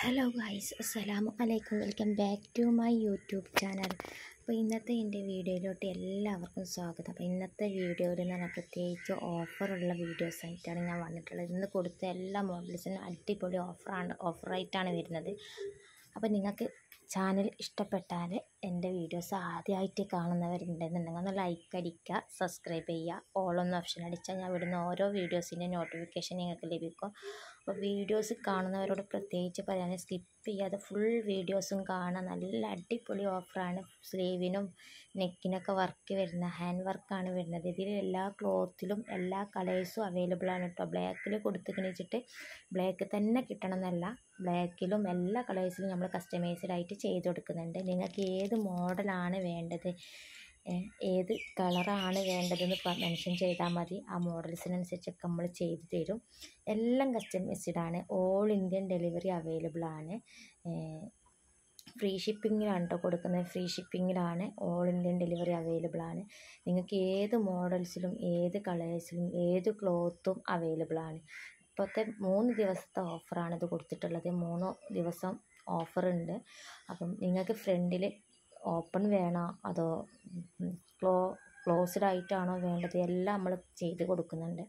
hello guys അസ്സലാമു അലൈക്കും welcome back to my YouTube channel അപ്പോൾ ഇന്നത്തെ എൻ്റെ വീഡിയോയിലോട്ട് എല്ലാവർക്കും സ്വാഗതം അപ്പോൾ ഇന്നത്തെ വീഡിയോയിൽ എന്ന് പറഞ്ഞാൽ പ്രത്യേകിച്ച് ഓഫറുള്ള വീഡിയോസ് ആയിട്ടാണ് ഞാൻ വന്നിട്ടുള്ളത് ഇന്ന് കൊടുത്ത എല്ലാ മോഡൽസിനും അടിപൊളി ഓഫറാണ് ഓഫറായിട്ടാണ് വരുന്നത് അപ്പോൾ നിങ്ങൾക്ക് ചാനൽ ഇഷ്ടപ്പെട്ടാൽ എൻ്റെ വീഡിയോസ് ആദ്യമായിട്ട് കാണുന്നവരുണ്ടെന്നുണ്ടെങ്കിൽ ഒന്ന് ലൈക്ക് അടിക്കുക സബ്സ്ക്രൈബ് ചെയ്യുക ഓൾ ഓപ്ഷൻ അടിച്ചാൽ ഞാൻ ഇവിടുന്ന് ഓരോ വീഡിയോസിൻ്റെ നോട്ടിഫിക്കേഷൻ നിങ്ങൾക്ക് ലഭിക്കും അപ്പോൾ വീഡിയോസ് കാണുന്നവരോട് പ്രത്യേകിച്ച് പറയാൻ സ്കിപ്പ് ചെയ്യാതെ ഫുൾ വീഡിയോസും കാണാൻ നല്ല അടിപൊളി ഓഫറാണ് സ്ലീവിനും നെക്കിനൊക്കെ വർക്ക് വരുന്ന ഹാൻഡ് വർക്കാണ് വരുന്നത് ഇതിൽ എല്ലാ ക്ലോത്തിലും എല്ലാ കളേഴ്സും അവൈലബിൾ ആണ് കേട്ടോ ബ്ലാക്കിൽ കൊടുത്തു കണിച്ചിട്ട് ബ്ലാക്ക് തന്നെ കിട്ടണമെന്നല്ല ബ്ലാക്കിലും എല്ലാ കളേഴ്സിലും നമ്മൾ കസ്റ്റമൈസ്ഡ് ആയിട്ട് ആയിട്ട് ചെയ്ത് കൊടുക്കുന്നുണ്ട് നിങ്ങൾക്ക് ഏത് മോഡലാണ് വേണ്ടത് ഏത് കളറാണ് വേണ്ടതെന്ന് മെൻഷൻ ചെയ്താൽ മതി ആ മോഡൽസിനനുസരിച്ചൊക്കെ നമ്മൾ ചെയ്തു തരും എല്ലാം കസ്റ്റമൈസ്ഡാണ് ഓൾ ഇന്ത്യൻ ഡെലിവറി അവൈലബിൾ ആണ് ഫ്രീ ഷിപ്പിങ്ങിലാണ് കേട്ടോ കൊടുക്കുന്നത് ഫ്രീ ഷിപ്പിങ്ങിലാണ് ഓൾ ഇന്ത്യൻ ഡെലിവറി അവൈലബിൾ ആണ് നിങ്ങൾക്ക് ഏത് മോഡൽസിലും ഏത് കളേഴ്സിലും ഏത് ക്ലോത്തും അവൈലബിൾ ആണ് ഇപ്പോഴത്തെ മൂന്ന് ദിവസത്തെ ഓഫറാണ് ഇത് കൊടുത്തിട്ടുള്ളത് മൂന്ന് ദിവസം ഓഫർ ഉണ്ട് അപ്പം നിങ്ങൾക്ക് ഫ്രണ്ടിൽ ഓപ്പൺ വേണോ അതോ ക്ലോ ക്ലോസ്ഡ് ആയിട്ടാണോ വേണ്ടത് എല്ലാം നമ്മൾ ചെയ്ത് കൊടുക്കുന്നുണ്ട്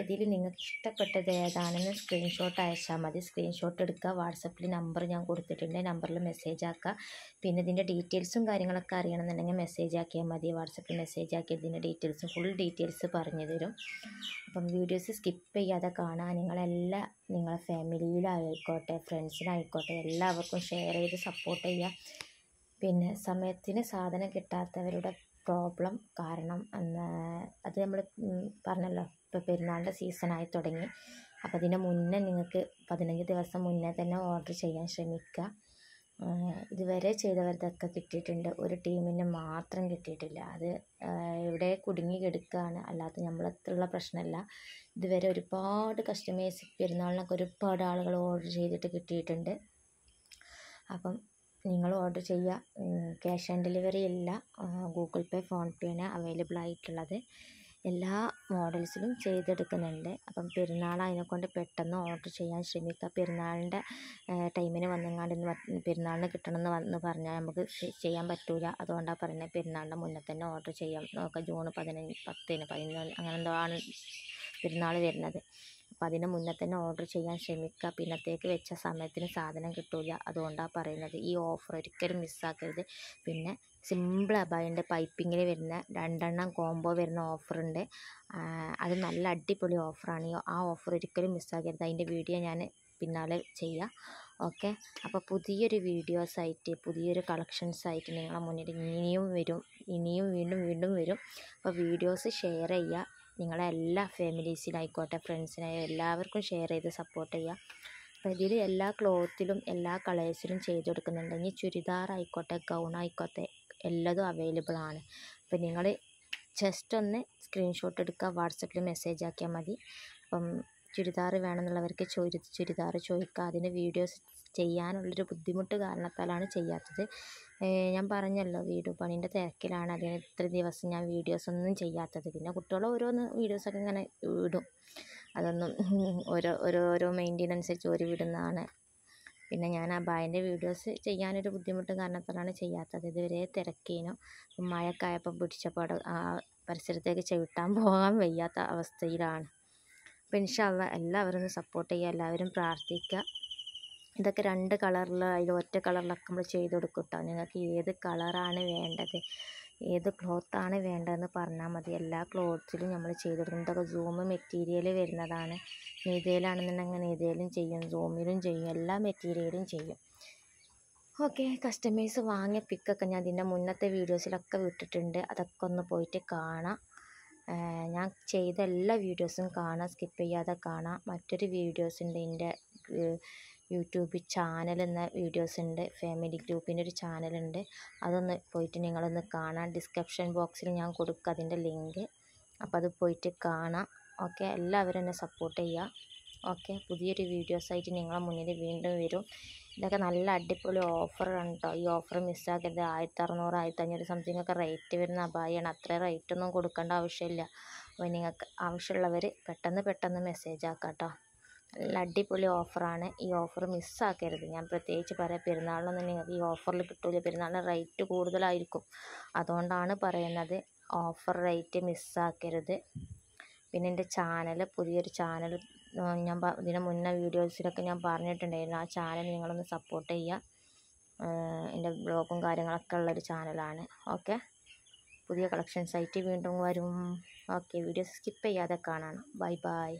അപ്പോൾ ഇതിൽ നിങ്ങൾക്ക് ഇഷ്ടപ്പെട്ടത് ഏതാണെന്ന് സ്ക്രീൻഷോട്ട് അയച്ചാൽ മതി സ്ക്രീൻഷോട്ട് എടുക്കുക വാട്സപ്പിൽ നമ്പർ ഞാൻ കൊടുത്തിട്ടുണ്ട് നമ്പറിൽ മെസ്സേജ് ആക്കുക പിന്നെ ഇതിൻ്റെ ഡീറ്റെയിൽസും കാര്യങ്ങളൊക്കെ അറിയണമെന്നുണ്ടെങ്കിൽ മെസ്സേജ് ആക്കിയാൽ മതി വാട്സപ്പിൽ മെസ്സേജ് ആക്കി ഇതിൻ്റെ ഡീറ്റെയിൽസും ഫുൾ ഡീറ്റെയിൽസ് പറഞ്ഞു തരും അപ്പം വീഡിയോസ് സ്കിപ്പ് ചെയ്യാതെ കാണാൻ നിങ്ങളെല്ലാ നിങ്ങളെ ഫാമിലിയിലായിക്കോട്ടെ ഫ്രണ്ട്സിനായിക്കോട്ടെ എല്ലാവർക്കും ഷെയർ ചെയ്ത് സപ്പോർട്ട് ചെയ്യുക പിന്നെ സമയത്തിന് സാധനം കിട്ടാത്തവരുടെ പ്രോബ്ലം കാരണം അത് നമ്മൾ പറഞ്ഞല്ലോ ഇപ്പോൾ പെരുന്നാളിൻ്റെ സീസണായി തുടങ്ങി അപ്പോൾ അതിന് മുന്നേ നിങ്ങൾക്ക് പതിനഞ്ച് ദിവസം മുന്നേ തന്നെ ഓർഡർ ചെയ്യാൻ ശ്രമിക്കുക ഇതുവരെ ചെയ്തവർക്കൊക്കെ കിട്ടിയിട്ടുണ്ട് ഒരു ടീമിന് മാത്രം കിട്ടിയിട്ടില്ല അത് ഇവിടെ കുടുങ്ങി കിടക്കുകയാണ് അല്ലാതെ നമ്മളത്തുള്ള പ്രശ്നമല്ല ഇതുവരെ ഒരുപാട് കസ്റ്റമേഴ്സ് പെരുന്നാളിനൊക്കെ ഒരുപാട് ആളുകൾ ഓർഡർ ചെയ്തിട്ട് കിട്ടിയിട്ടുണ്ട് അപ്പം നിങ്ങൾ ഓർഡർ ചെയ്യുക ക്യാഷ് ഓൺ ഡെലിവറി ഇല്ല ഗൂഗിൾ പേ ഫോൺ പേയാണ് അവൈലബിൾ ആയിട്ടുള്ളത് എല്ലാ മോഡൽസിലും ചെയ്തെടുക്കുന്നുണ്ട് അപ്പം പെരുന്നാൾ അതിനെക്കൊണ്ട് പെട്ടെന്ന് ഓർഡർ ചെയ്യാൻ ശ്രമിക്കുക പെരുന്നാളിൻ്റെ ടൈമിന് വന്നെങ്ങാണ്ട് ഇന്ന് പെരുന്നാളിന് കിട്ടണമെന്ന് വന്ന് പറഞ്ഞാൽ നമുക്ക് ചെയ്യാൻ പറ്റില്ല അതുകൊണ്ടാണ് പറയുന്നത് പെരുന്നാളിൻ്റെ മുന്നേ തന്നെ ഓർഡർ ചെയ്യാം നോക്കാം ജൂൺ പതിനഞ്ച് പത്തിന് പതിനൊന്ന് അങ്ങനെ എന്തോ ആണ് പെരുന്നാൾ വരുന്നത് അപ്പം അതിന് മുന്നേ തന്നെ ഓർഡർ ചെയ്യാൻ ശ്രമിക്കുക പിന്നത്തേക്ക് വെച്ച സമയത്തിന് സാധനം കിട്ടില്ല അതുകൊണ്ടാണ് പറയുന്നത് ഈ ഓഫർ ഒരിക്കലും മിസ്സാക്കരുത് പിന്നെ സിമ്പിൾ അബായിൻ്റെ പൈപ്പിങ്ങിൽ വരുന്ന രണ്ടെണ്ണം കോംബോ വരുന്ന ഓഫറുണ്ട് അത് നല്ല അടിപൊളി ഓഫറാണ് ആ ഓഫർ ഒരിക്കലും മിസ്സാക്കരുത് അതിൻ്റെ വീഡിയോ ഞാൻ പിന്നാലെ ചെയ്യാം ഓക്കെ അപ്പോൾ പുതിയൊരു വീഡിയോസായിട്ട് പുതിയൊരു കളക്ഷൻസായിട്ട് നിങ്ങളെ മുന്നിൽ ഇനിയും വരും ഇനിയും വീണ്ടും വീണ്ടും വരും അപ്പോൾ വീഡിയോസ് ഷെയർ ചെയ്യുക നിങ്ങളെ എല്ലാ ഫാമിലീസിനായിക്കോട്ടെ ഫ്രണ്ട്സിനായോ എല്ലാവർക്കും ഷെയർ ചെയ്ത് സപ്പോർട്ട് ചെയ്യുക അപ്പോൾ ഇതിൽ എല്ലാ ക്ലോത്തിലും എല്ലാ കളേഴ്സിലും ചെയ്ത് കൊടുക്കുന്നുണ്ട് ഇനി ചുരിദാറായിക്കോട്ടെ ഗൗണായിക്കോട്ടെ എല്ലതും അവൈലബിൾ ആണ് അപ്പോൾ നിങ്ങൾ ജസ്റ്റ് ഒന്ന് സ്ക്രീൻഷോട്ട് എടുക്കുക വാട്സപ്പിൽ മെസ്സേജ് ആക്കിയാൽ മതി അപ്പം ചുരിദാർ വേണമെന്നുള്ളവർക്ക് ചോദി ചുരിദാർ ചോദിക്കുക അതിന് വീഡിയോസ് ചെയ്യാനുള്ളൊരു ബുദ്ധിമുട്ട് കാരണത്താലാണ് ചെയ്യാത്തത് ഞാൻ പറഞ്ഞല്ലോ വീട് പണീൻ്റെ തിരക്കിലാണ് അതിന് ഇത്ര ദിവസം ഞാൻ വീഡിയോസൊന്നും ചെയ്യാത്തത് പിന്നെ കുട്ടികൾ ഓരോന്ന് വീഡിയോസൊക്കെ ഇങ്ങനെ ഇടും അതൊന്നും ഓരോ ഓരോരോ മെയിൻ്റെനനുസരിച്ച് ഓരോ വിടുന്നതാണ് പിന്നെ ഞാൻ ആ അബായൻ്റെ വീഡിയോസ് ചെയ്യാനൊരു ബുദ്ധിമുട്ട് കാരണത്താലാണ് ചെയ്യാത്തത് ഇതുവരെ തിരക്കീനോ മഴക്കായപ്പം പിടിച്ചപ്പോൾ ആ പരിസരത്തേക്ക് ചവിട്ടാൻ പോകാൻ വയ്യാത്ത അവസ്ഥയിലാണ് അപ്പോൾ ഇൻഷാല്ല എല്ലാവരും ഒന്ന് സപ്പോർട്ട് ചെയ്യുക എല്ലാവരും പ്രാർത്ഥിക്കുക ഇതൊക്കെ രണ്ട് കളറിൽ അതിൽ ഒറ്റ കളറിലൊക്കെ നമ്മൾ ചെയ്ത് കൊടുക്കും കേട്ടോ നിങ്ങൾക്ക് ഏത് കളറാണ് വേണ്ടത് ഏത് ക്ലോത്താണ് വേണ്ടതെന്ന് പറഞ്ഞാൽ മതി എല്ലാ ക്ലോത്തിലും നമ്മൾ ചെയ്ത് കൊടുക്കും ഇതൊക്കെ സൂം മെറ്റീരിയൽ വരുന്നതാണ് നെയ്തേലാണെന്നുണ്ടെങ്കിൽ നെയ്തേലും ചെയ്യും സൂമിലും ചെയ്യും എല്ലാ മെറ്റീരിയലും ചെയ്യും ഓക്കെ കസ്റ്റമേഴ്സ് വാങ്ങിയ പിക്കൊക്കെ ഞാൻ ഇതിൻ്റെ മുന്നത്തെ വീഡിയോസിലൊക്കെ വിട്ടിട്ടുണ്ട് അതൊക്കെ ഒന്ന് പോയിട്ട് കാണാം ഞാൻ ചെയ്ത എല്ലാ വീഡിയോസും കാണാം സ്കിപ്പ് ചെയ്യാതെ കാണാം മറ്റൊരു വീഡിയോസ് ഉണ്ട് എൻ്റെ യൂട്യൂബ് ചാനൽ എന്ന വീഡിയോസ് ഉണ്ട് ഫാമിലി ഗ്രൂപ്പിൻ്റെ ഒരു ചാനലുണ്ട് അതൊന്ന് പോയിട്ട് നിങ്ങളൊന്ന് കാണാം ഡിസ്ക്രിപ്ഷൻ ബോക്സിൽ ഞാൻ കൊടുക്കുക അതിൻ്റെ ലിങ്ക് അപ്പോൾ അത് പോയിട്ട് കാണാം ഓക്കെ എല്ലാവരും എന്നെ സപ്പോർട്ട് ചെയ്യുക ഓക്കെ പുതിയൊരു വീഡിയോസായിട്ട് നിങ്ങളെ മുന്നിൽ വീണ്ടും വരും ഇതൊക്കെ നല്ല അടിപൊളി ഓഫറാണ് കണ്ടോ ഈ ഓഫർ മിസ്സാക്കരുത് ആയിരത്തി അറുന്നൂറ് ആയിരത്തി അഞ്ഞൂറ് സംതിങ് ഒക്കെ റേറ്റ് വരുന്ന അപായമാണ് അത്ര റേറ്റൊന്നും കൊടുക്കേണ്ട ആവശ്യമില്ല അപ്പോൾ നിങ്ങൾക്ക് ആവശ്യമുള്ളവർ പെട്ടെന്ന് പെട്ടെന്ന് മെസ്സേജ് ആക്കാം കേട്ടോ നല്ല അടിപൊളി ഓഫറാണ് ഈ ഓഫർ മിസ്സാക്കരുത് ഞാൻ പ്രത്യേകിച്ച് പറയാം പെരുന്നാളിനൊന്നും നിങ്ങൾക്ക് ഈ ഓഫറിൽ കിട്ടില്ല പെരുന്നാളിന് റേറ്റ് കൂടുതലായിരിക്കും അതുകൊണ്ടാണ് പറയുന്നത് ഓഫർ റേറ്റ് മിസ്സാക്കരുത് പിന്നെ എൻ്റെ ചാനൽ പുതിയൊരു ചാനൽ ഞാൻ ഇതിന് മുന്നേ വീഡിയോസിലൊക്കെ ഞാൻ പറഞ്ഞിട്ടുണ്ടായിരുന്നു ആ ചാനൽ നിങ്ങളൊന്ന് സപ്പോർട്ട് ചെയ്യുക എൻ്റെ ബ്ലോഗും കാര്യങ്ങളൊക്കെ ഉള്ളൊരു ചാനലാണ് ഓക്കെ പുതിയ കളക്ഷൻസ് ആയിട്ട് വീണ്ടും വരും ഓക്കെ വീഡിയോസ് സ്കിപ്പ് ചെയ്യാതെ കാണണം ബൈ ബൈ